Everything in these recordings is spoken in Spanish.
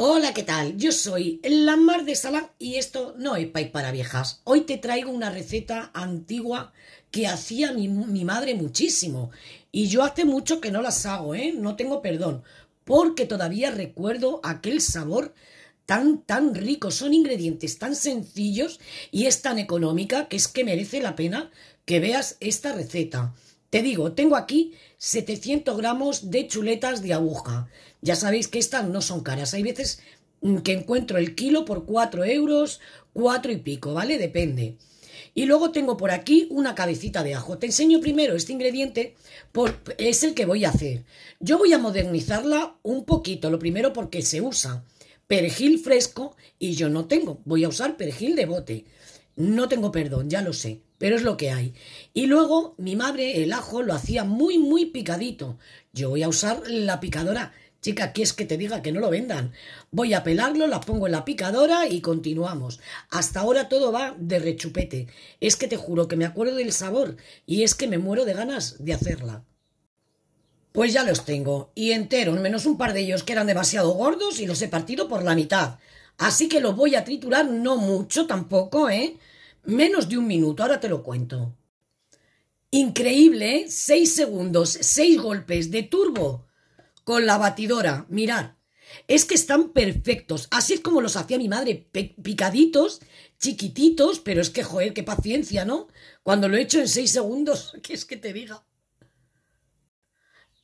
Hola, ¿qué tal? Yo soy la Mar de Salán y esto no es país para viejas. Hoy te traigo una receta antigua que hacía mi, mi, madre muchísimo. Y yo hace mucho que no las hago, ¿eh? No tengo perdón. Porque todavía recuerdo aquel sabor tan, tan rico. Son ingredientes tan sencillos y es tan económica que es que merece la pena que veas esta receta. Te digo, tengo aquí 700 gramos de chuletas de aguja. Ya sabéis que estas no son caras. Hay veces mm, que encuentro el kilo por 4 euros, 4 y pico, ¿vale? Depende. Y luego tengo por aquí una cabecita de ajo. Te enseño primero este ingrediente, por, es el que voy a hacer. Yo voy a modernizarla un poquito, lo primero porque se usa perejil fresco y yo no tengo. Voy a usar perejil de bote. No tengo perdón, ya lo sé, pero es lo que hay. Y luego mi madre el ajo lo hacía muy, muy picadito. Yo voy a usar la picadora. Chica, es que te diga que no lo vendan? Voy a pelarlo, la pongo en la picadora y continuamos. Hasta ahora todo va de rechupete. Es que te juro que me acuerdo del sabor y es que me muero de ganas de hacerla. Pues ya los tengo, y enteros, menos un par de ellos que eran demasiado gordos y los he partido por la mitad. Así que los voy a triturar no mucho tampoco, ¿eh? Menos de un minuto, ahora te lo cuento. Increíble, ¿eh? Seis segundos, seis golpes de turbo con la batidora. Mirad, es que están perfectos. Así es como los hacía mi madre, picaditos, chiquititos, pero es que, joder, qué paciencia, ¿no? Cuando lo he hecho en seis segundos, ¿qué es que te diga?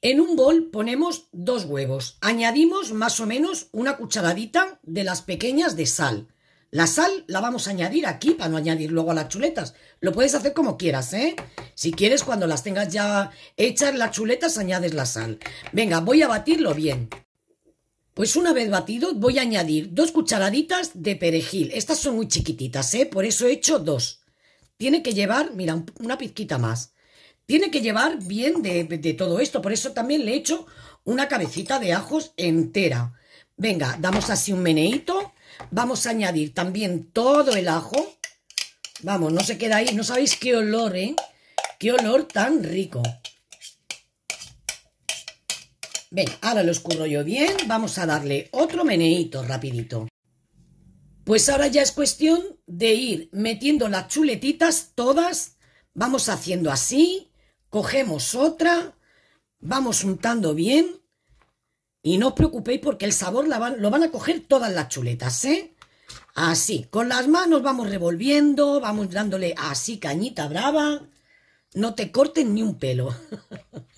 En un bol ponemos dos huevos, añadimos más o menos una cucharadita de las pequeñas de sal, la sal la vamos a añadir aquí para no añadir luego a las chuletas. Lo puedes hacer como quieras, ¿eh? Si quieres, cuando las tengas ya hechas las chuletas, añades la sal. Venga, voy a batirlo bien. Pues una vez batido, voy a añadir dos cucharaditas de perejil. Estas son muy chiquititas, ¿eh? Por eso he hecho dos. Tiene que llevar, mira, una pizquita más. Tiene que llevar bien de, todo esto. Por eso también le he hecho una cabecita de ajos entera. Venga, damos así un meneito. Vamos a añadir también todo el ajo. Vamos, no se queda ahí. No sabéis qué olor, ¿eh? Qué olor tan rico. Ven, ahora lo escurro yo bien. Vamos a darle otro meneito rapidito. Pues ahora ya es cuestión de ir metiendo las chuletitas todas. Vamos haciendo así. Cogemos otra. Vamos untando bien. Y no os preocupéis porque el sabor la lo van a coger todas las chuletas, ¿eh? Así, con las manos vamos revolviendo, vamos dándole así cañita brava. No te corten ni un pelo.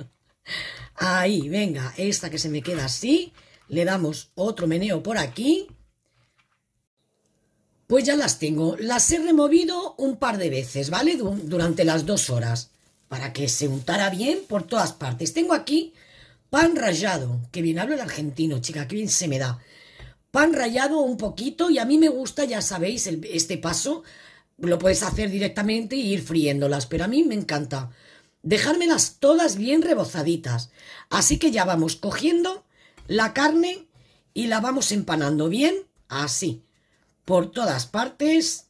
Ahí, venga, esta que se me queda así. Le damos otro meneo por aquí. Pues ya las tengo. Las he removido un par de veces, ¿vale? Durante las dos horas. Para que se untara bien por todas partes. Tengo aquí Pan rallado. que bien hablo el argentino, chica, que bien se me da. Pan rallado un poquito y a mí me gusta, ya sabéis, este paso. Lo puedes hacer directamente y ir friéndolas, pero a mí me encanta. Dejármelas todas bien rebozaditas. Así que ya vamos cogiendo la carne y la vamos empanando bien, así, por todas partes.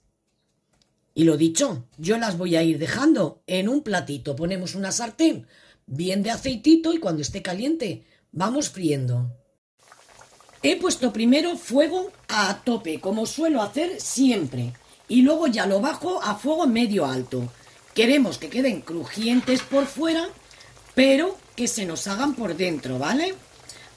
Y lo dicho, yo las voy a ir dejando en un platito. Ponemos una sartén bien de aceitito y cuando esté caliente vamos friendo. He puesto primero fuego a tope, como suelo hacer siempre, y luego ya lo bajo a fuego medio alto. Queremos que queden crujientes por fuera, pero que se nos hagan por dentro, ¿vale?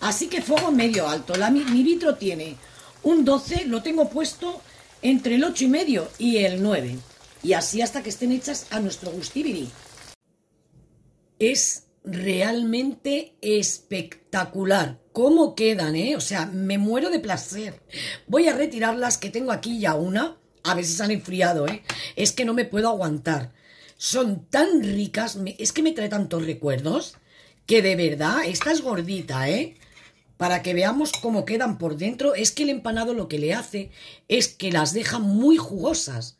Así que fuego medio alto. La, mi, vitro tiene un 12, lo tengo puesto entre el 8 y medio y el 9. Y así hasta que estén hechas a nuestro gustibiri es realmente espectacular. ¿Cómo quedan, eh? O sea, me muero de placer. Voy a retirar las que tengo aquí ya una. A ver si se han enfriado, eh. Es que no me puedo aguantar. Son tan ricas. Es que me trae tantos recuerdos. Que de verdad, esta es gordita, eh. Para que veamos cómo quedan por dentro. Es que el empanado lo que le hace es que las deja muy jugosas.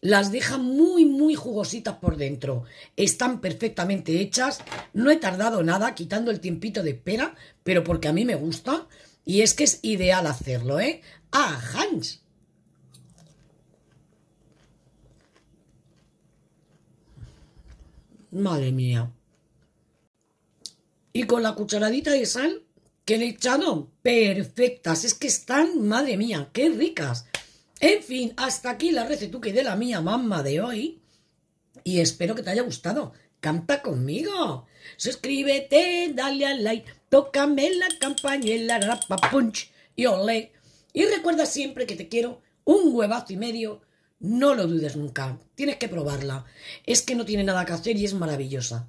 Las deja muy, muy jugositas por dentro. Están perfectamente hechas. No he tardado nada, quitando el tiempito de espera, pero porque a mí me gusta. Y es que es ideal hacerlo, ¿eh? ¡Ah, Hans! Madre mía. Y con la cucharadita de sal que le he echado, perfectas. Es que están, madre mía, qué ricas. En fin, hasta aquí la recetuque de la mía mamá de hoy. Y espero que te haya gustado. ¡Canta conmigo! Suscríbete, dale al like, tócame la campaña, rapa punch y ole. Y recuerda siempre que te quiero un huevazo y medio. No lo dudes nunca. Tienes que probarla. Es que no tiene nada que hacer y es maravillosa.